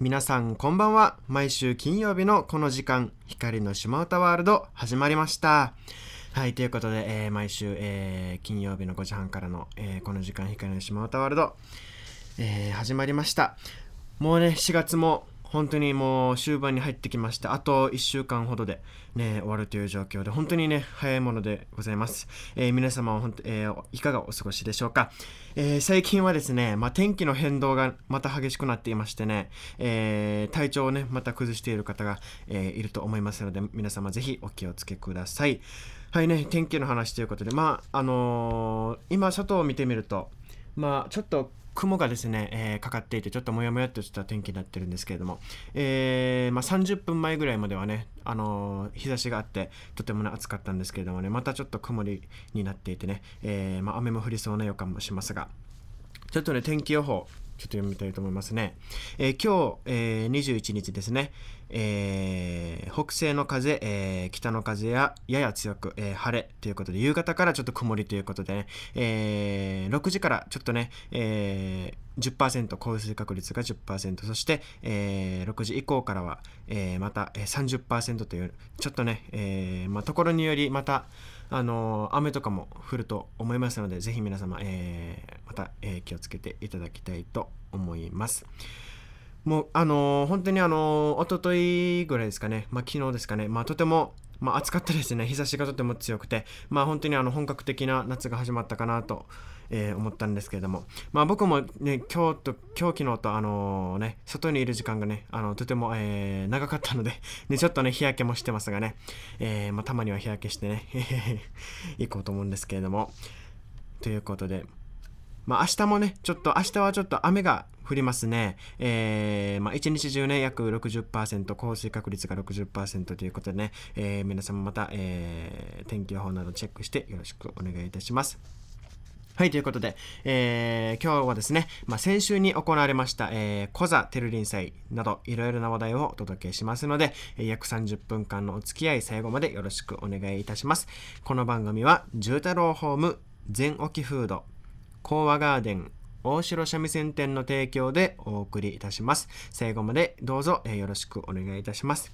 皆さんこんばんは毎週金曜日のこの時間光の島唄ワールド始まりましたはいということで、えー、毎週、えー、金曜日の5時半からの、えー、この時間光の島唄ワールド、え始まりましたもうね4月も本当にもう終盤に入ってきましてあと1週間ほどで、ね、終わるという状況で本当にね早いものでございます、えー、皆様はえー、いかがお過ごしでしょうか、えー、最近はですね、まあ、天気の変動がまた激しくなっていましてね、え体調をねまた崩している方が、えいると思いますので皆様ぜひお気をつけくださいはいね天気の話ということでまああの今外を見てみるとまあちょっと雲がですね、えー、かかっていてちょっともやもやっとした天気になってるんですけれども、えー、まあ、30分前ぐらいまではね、あのー、日差しがあってとても、ね、暑かったんですけれどもねまたちょっと曇りになっていてね、えまあ、雨も降りそうな予感もしますがちょっとね天気予報ちょっと読みたいと思いますね。えー、今日、えー、21日ですね、えー、北西の風、えー、北の風ややや強く、えー、晴れということで、夕方からちょっと曇りということでね、えー、6時からちょっとね、えー、10%、降水確率が10%、そして、えー、6時以降からは、えー、また30%という、ちょっとね、えーまあ、ところによりまた、あの雨とかも降ると思いますのでぜひ皆様、えー、また、えー、気をつけていただきたいと思います。もうあのー、本当にあのー、一昨日ぐらいですかね、まあ、昨日ですかね、まあ、とても、まあ、暑かったですね、日差しがとても強くて、まあ、本当にあの本格的な夏が始まったかなとえー、思ったんですけれども、まあ、僕も、ね、今日と今日昨日と、あのー、ね、外にいる時間がねあのとても、えー、長かったのでね、ちょっとね日焼けもしてますがね、えまあ、たまには日焼けしてね 行こうと思うんですけれどもということで。まあ、明日もね、ちょっと、明日はちょっと雨が降りますね。えー、まあ、一日中ね、約60%、降水確率が60%ということでね、えー、皆また、えー、天気予報などチェックしてよろしくお願いいたします。はい、ということで、えー、今日はですね、まあ、先週に行われました、えー、コザテルリン祭など、いろいろな話題をお届けしますので、約30分間のお付き合い、最後までよろしくお願いいたします。この番組は、重太郎ホーム、全沖フード、講和ガーデン、大城三味線店の提供でお送りいたします。最後までどうぞ、えー、よろしくお願いいたします。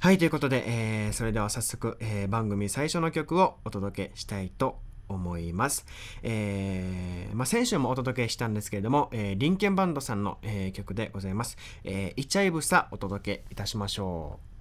はい、ということで、えー、それでは早速、えー、番組最初の曲をお届けしたいと思います。思います。えー、まあ、先週もお届けしたんですけれども、えー、リンケンバンドさんの、えー、曲でございます。えー、イチャイブさお届けいたしましょう。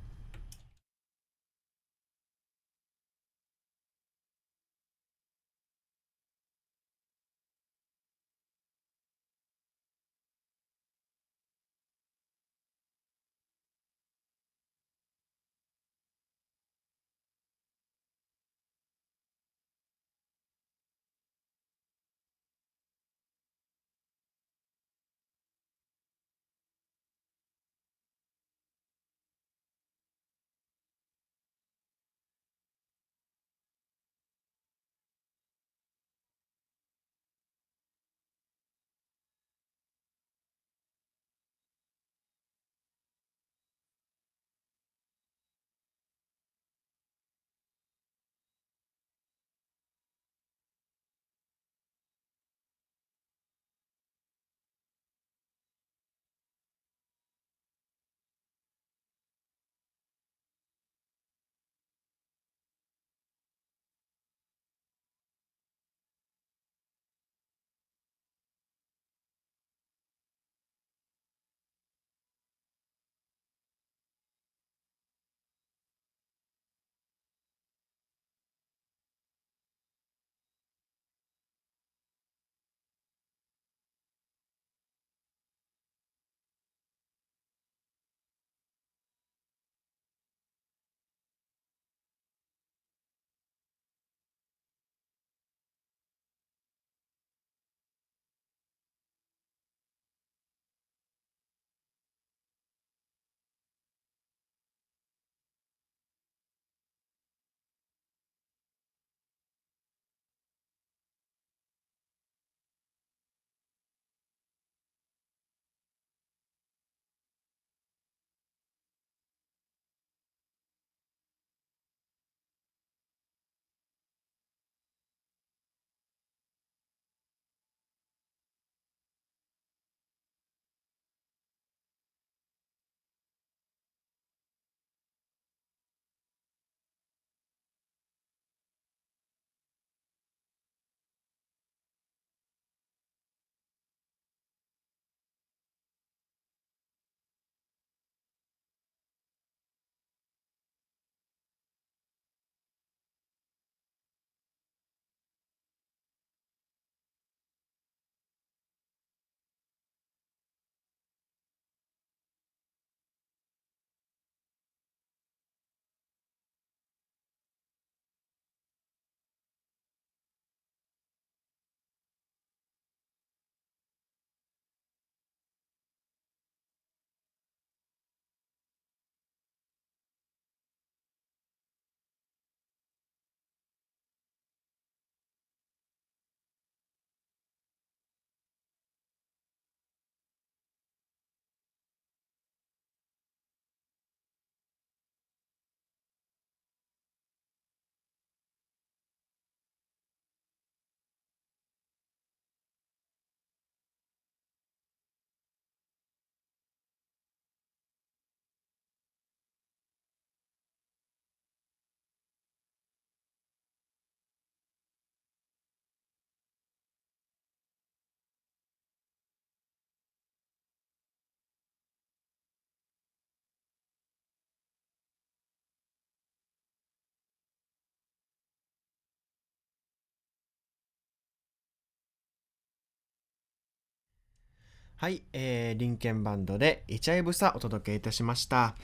はい、えー、リンケンバンドでイチャイブサお届けいたしました。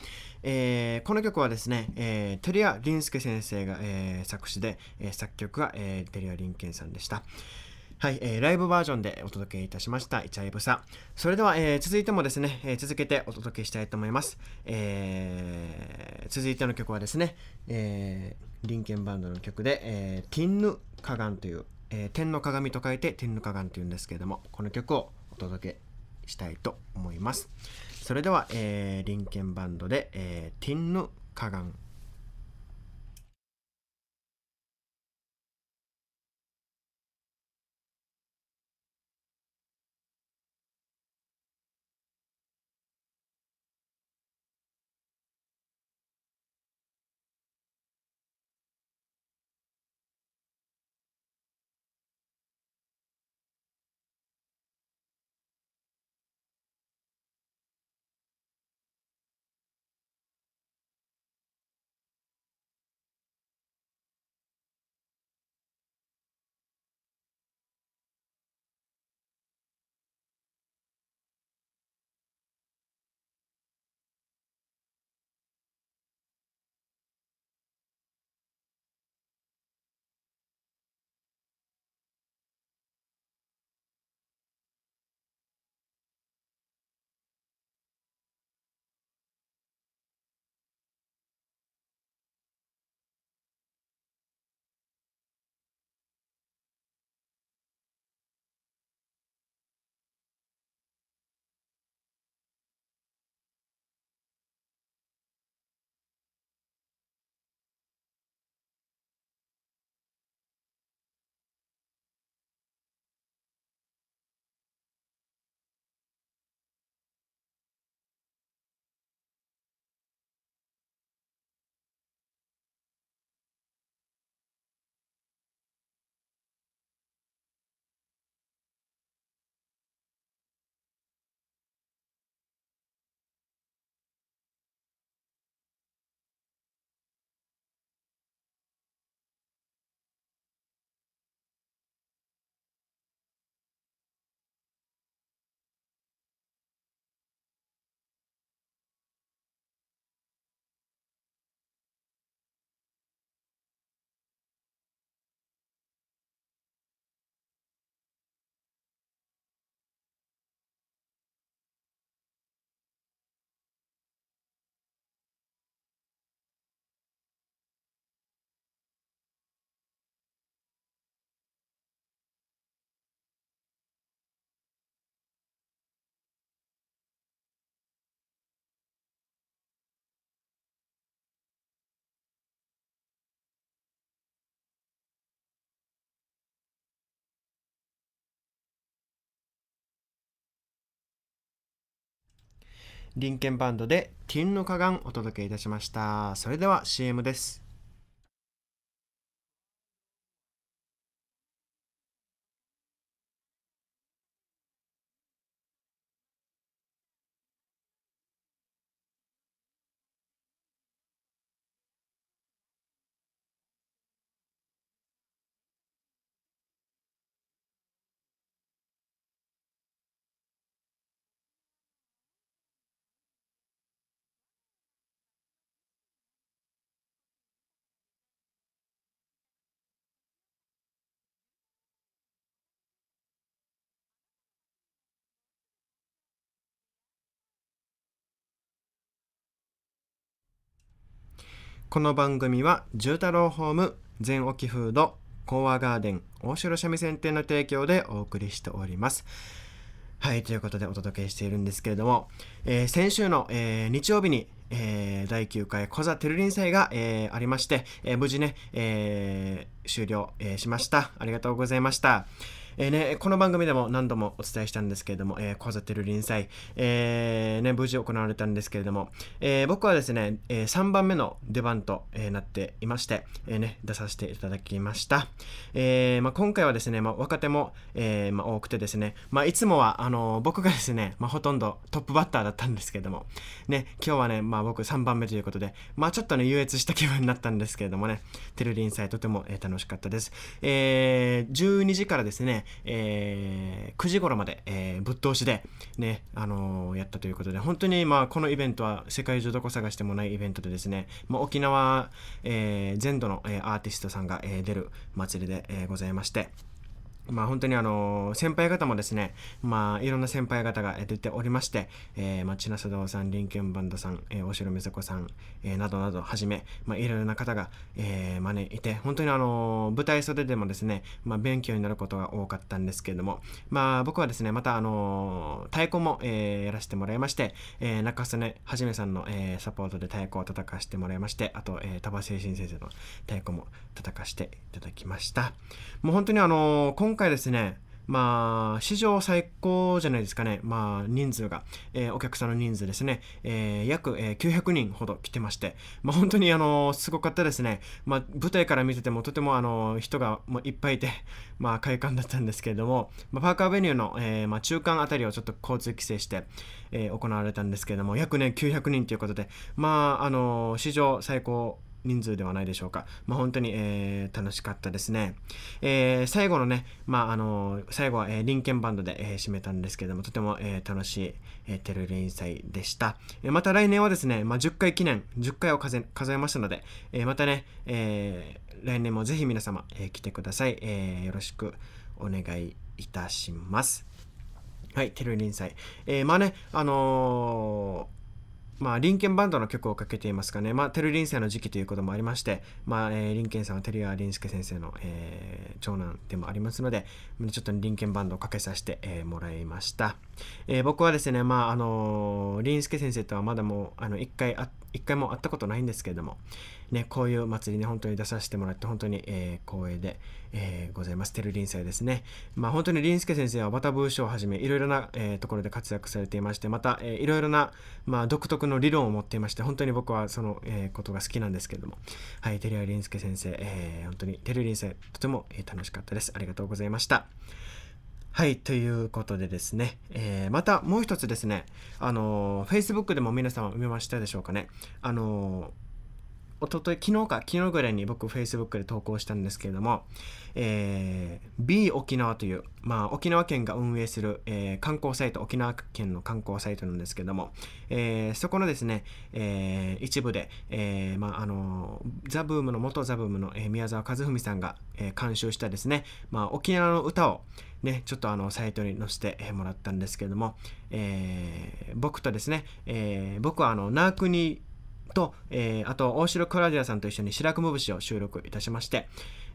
えー、この曲はですね、えー、テリア・リンスケ先生が、えー、作詞で、えー、作曲は、えー、テリア・リンケンさんでした。はい、えー、ライブバージョンでお届けいたしました、イチャイブサ。それでは、えー、続いてもですね、えー、続けてお届けしたいと思います。えー、続いての曲はですね、えー、リンケンバンドの曲で、えー、ティンヌ・カガンという、えー、天の鏡と書いて天の鏡というんですけれども、この曲をお届けしたいと思います。それでは、えー、リンケンバンドで、えー、ティンヌ・カガンリンケンバンドで「ティンの花眼」お届けいたしましたそれでは CM ですこの番組は住太郎ホーム全沖フードコアガーデン大城三味線店の提供でお送りしておりますはいということでお届けしているんですけれども、えー、先週の、えー、日曜日にえー、第9回小座てるりん祭が、えー、ありまして、えー、無事ね、え終了、えしました。ありがとうございました。えー、ね、この番組でも何度もお伝えしたんですけれども、えー、コザテル臨済、えー、ね、無事行われたんですけれども、えー、僕はですね、えー、3番目の出番と、えー、なっていまして、えーね、出させていただきました。えーまあ、今回はですね、まあ、若手も、えーまあ、多くてですね、まあ、いつもはあのー、僕がですね、まあ、ほとんどトップバッターだったんですけれども、ね、今日はね、まあ、僕3番目ということで、まあ、ちょっとね、優越した気分になったんですけれどもね、テル臨祭とても、えー、楽しかったです。えー、12時からですね、えー、9時頃まで、えー、ぶっ通しでね、あのー、やったということで、本当に、まあ、このイベントは世界中どこ探してもないイベントでですね、まあ、沖縄、えー、全土の、えー、アーティストさんが、えー、出る祭りで、えー、ございまして、まあ本当にあの、先輩方もですね、まあいろんな先輩方が出ておりまして、えー、町あ、須さん、林ンバンドさん、えー、大城美佐子さん、えー、などなどはじめ、まあいろいろな方が、えー、まね、いて、本当にあの、舞台袖でもですね、まあ勉強になることが多かったんですけれども、まあ僕はですね、またあの、太鼓も、えー、やらせてもらいまして、えー、中曽根はじめさんの、えー、サポートで太鼓を叩かしてもらいまして、あと、えー、田場精神先生の太鼓も叩かしていただきました。もう本当にあの、今今回ですね、まあ、史上最高じゃないですかね、まあ、人数が、えー、お客さんの人数ですね、えー、約、えー、900人ほど来てまして、まあ、本当に、あのすごかったですね、まあ、舞台から見ててもとても、あの人がもういっぱいいて、まあ、快感だったんですけれども、まあ、パーカーベニューの、えーまあ、中間あたりをちょっと交通規制して、えー、行われたんですけれども約ね900人ということで、まああの史上最高人数ではないでしょうか。まあ、本当に、えー、楽しかったですね。えー、最後のね、まあ、あの最後は、えー、リンケンバンドで、えー、締めたんですけども、とても、えー、楽しい、えー、テルリン祭でした。えー、また来年はですね、まあ、10回記念、10回を数えましたので、えー、またね、えー、来年もぜひ皆様、えー、来てください、えー。よろしくお願いいたします。はい、テルリン祭。えー、まあね、あのーまあ、リンケンバンドの曲をかけていますかね、まあ、テルリン生の時期ということもありまして、まあ、えー、リンケンさんはテルヤ・リンスケ先生の、えー、長男でもありますので、ちょっとリンケンバンドをかけさせて、えー、もらいました。えー、僕はですね、まあ、あのー、リンスケ先生とはまだもう、あの、一回あ、一回も会ったことないんですけれども、ね、こういう祭りに本当に出させてもらって本当に、えー、光栄で、えー、ございます。てるりんですね。まあ本当にりんすけ先生はバタブー賞をはじめいろいろな、えー、ところで活躍されていまして、また、えいろいろな、まあ、独特の理論を持っていまして、本当に僕はその、えー、ことが好きなんですけれども、はい、てるやりんすけ先生、えー、本当にてるりんとても、えー、楽しかったです。ありがとうございました。はい、ということでですね、えー、またもう一つですね、あのー、Facebook でも皆様見ましたでしょうかね、あのーおととい、昨日か、昨日ぐらいに僕、Facebook で投稿したんですけれども、えー、B 沖縄という、まあ、沖縄県が運営する、えー、観光サイト、沖縄県の観光サイトなんですけども、えー、そこのですね、えー、一部で、えー、まあ、あの、ザ・ブームの、元ザ・ブームの、えー、宮沢和文さんが、えー、監修したですね、まあ、沖縄の歌を、ね、ちょっとあのサイトに載せてもらったんですけれども、えー、僕とですね、えー、僕はあの、ナークと、えー、あと、大城クラディアさんと一緒に白雲節を収録いたしまして、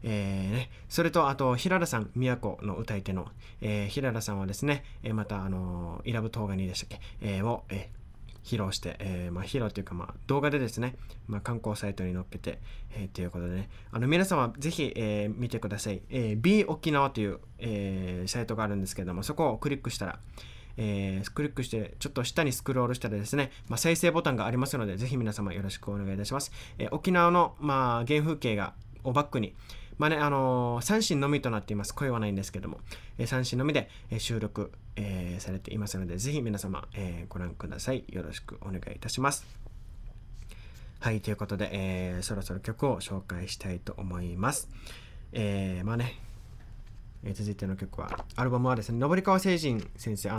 えーね、それと、あと、平ラさん、都の歌い手の、えー、平さんはですね、えー、また、あのー、イラブ東金でしたっけ、えー、を、えー、披露して、えー、まあ、披露というか、まあ、動画でですね、まあ、観光サイトに載っけて、えー、ということでね、あの、皆様、ぜひ、えー、見てください。えー、B 沖縄という、えー、サイトがあるんですけども、そこをクリックしたら、えー、クリックして、ちょっと下にスクロールしたらですね、まあ、再生ボタンがありますので、ぜひ皆様よろしくお願いいたします。えー、沖縄の、まあ、原風景が、をバックに、まあね、あのー、三振のみとなっています。声はないんですけども、えー、三振のみで、えー、収録、えー、されていますので、ぜひ皆様、えー、ご覧ください。よろしくお願いいたします。はい、ということで、えー、そろそろ曲を紹介したいと思います。えー、まあね、えー、続いての曲は、アルバムはですね、登川聖人先生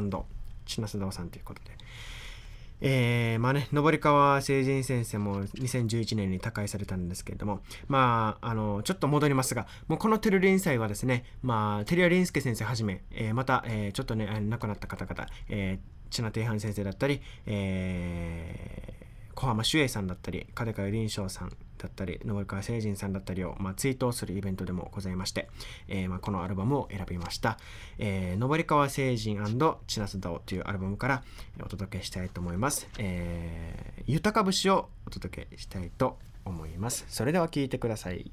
千奈須さんということで。えー、まあね、登川聖人先生も2011年に他界されたんですけれども、まあ、あの、ちょっと戻りますが、もうこのテルリン祭はですね、まあ、テリアリンスケ先生はじめ、えー、また、えー、ちょっとね、亡くなった方々、えー、千奈定範先生だったり、えー、小浜秀英さんだったり、嘉手川ょうさん、だったり信川聖人さんだったりを、まあ、追悼するイベントでもございまして、えー、まあ、このアルバムを選びました、えー、信川聖人千夏オというアルバムからお届けしたいと思います、えー、豊か節をお届けしたいと思いますそれでは聴いてください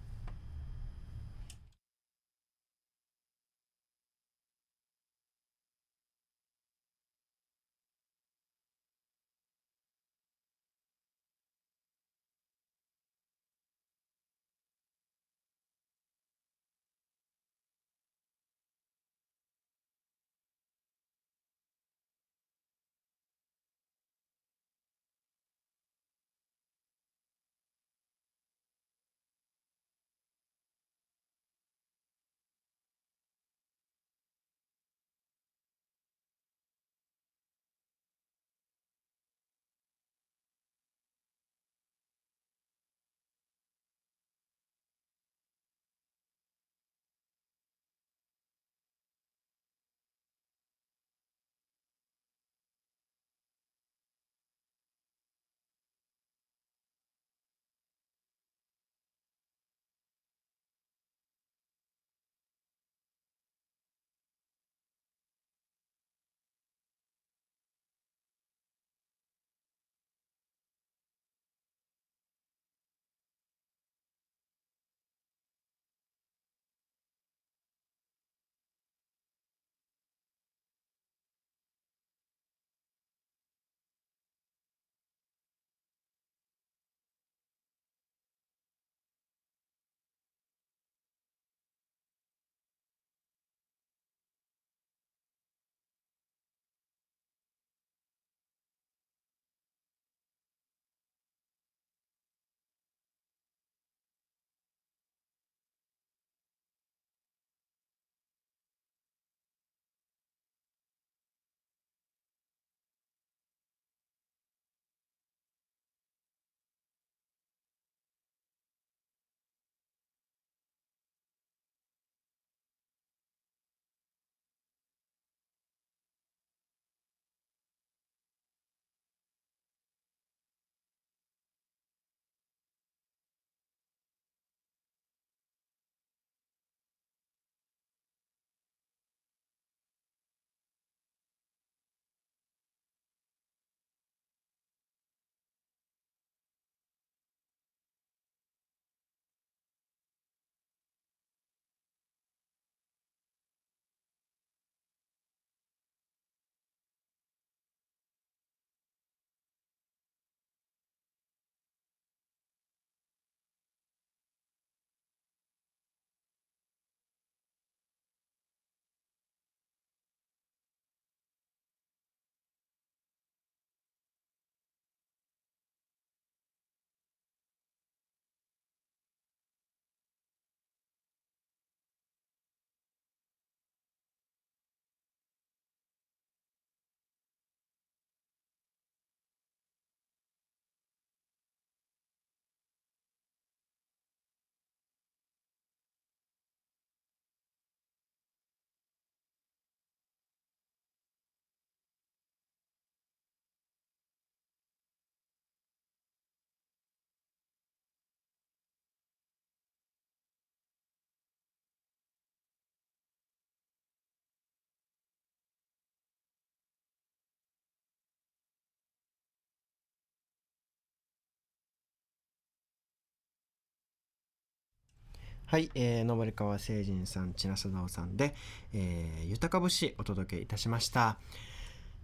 はい、えー、登川聖人さん、千奈貞夫さんで、えー、豊か節お届けいたしました。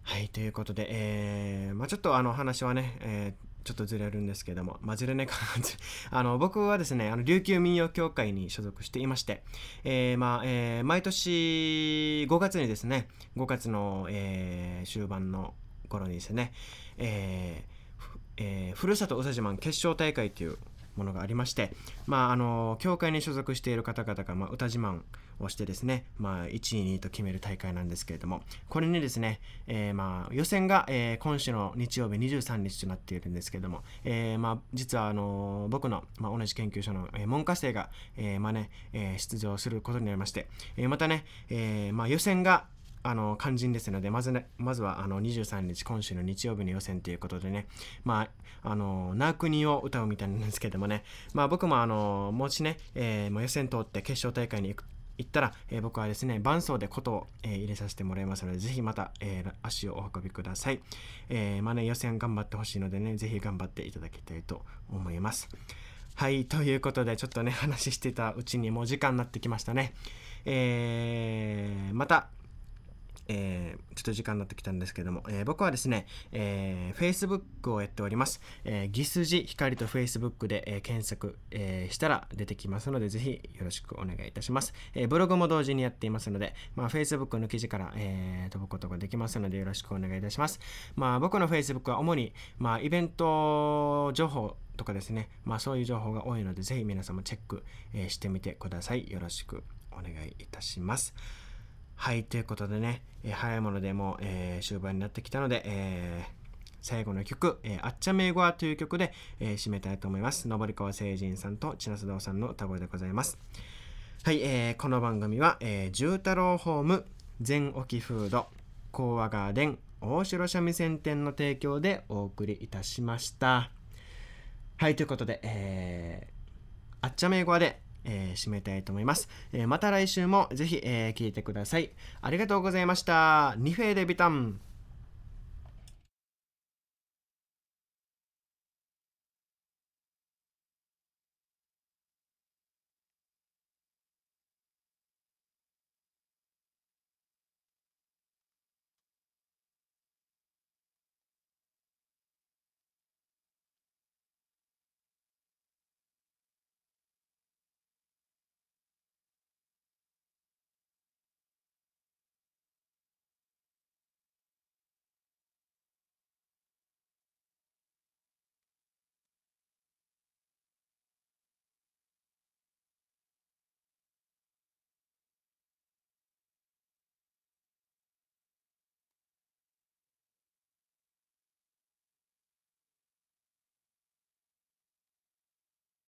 はい、ということで、えー、まあちょっとあの話はね、えー、ちょっとずれるんですけども、まあ、ずれねか あの僕はですね、あの琉球民謡協会に所属していまして、えーまあえー、毎年5月にですね、5月の、えー、終盤の頃にですね、えーえー、ふるさと宇佐島決勝大会というものがありまして、まあ、あの教会に所属している方々が、まあ、歌自慢をしてですね、まあ、1位2位と決める大会なんですけれどもこれにですね、えー、まあ予選が、えー、今週の日曜日23日となっているんですけれども、えー、まあ実はあの僕の、まあ、同じ研究所の、えー、文科生が、えーまあねえー、出場することになりまして、えー、またね、えーまあ、予選があの肝心ですのでまず、ね、まずはあの23日今週の日曜日の予選ということでねまああのナークニを歌うみたいなんですけどもねまあ僕もあのもしね、えー、予選通って決勝大会に行く行ったら、えー、僕はですね伴奏で琴を、えー、入れさせてもらいますのでぜひまた、えー、足をお運びください、えー、まあね予選頑張ってほしいのでねぜひ頑張っていただきたいと思いますはいということでちょっとね話してたうちにもう時間になってきましたねえー、またえー、ちょっと時間になってきたんですけども、えー、僕はですね、えー、Facebook をやっております。えー、ギスジ光と Facebook で、えー、検索、えー、したら出てきますので、ぜひよろしくお願いいたします。えー、ブログも同時にやっていますので、まあ、Facebook の記事から、えー、飛ぶことができますので、よろしくお願いいたします。まあ、僕の Facebook は主に、まあ、イベント情報、とかですね、まあそういう情報が多いので、ぜひ皆さんもチェック、えー、してみてください。よろしくお願いいたします。はい、ということでね、え早いものでもう、えー、終盤になってきたので、えー、最後の曲、えー、あっちゃめいごわという曲で、えー、締めたいと思います。登川聖人さんと千奈須堂さんの歌声でございます。はい、えー、この番組は、えー、重太郎ホーム、全沖フード、講和ガーデン、大城三味線店の提供でお送りいたしました。はい、ということで、えー、あっちゃめいごわで、えー、締めたいと思います。えー、また来週もぜひ、えー、聞いてください。ありがとうございました。ニフェーデビタン。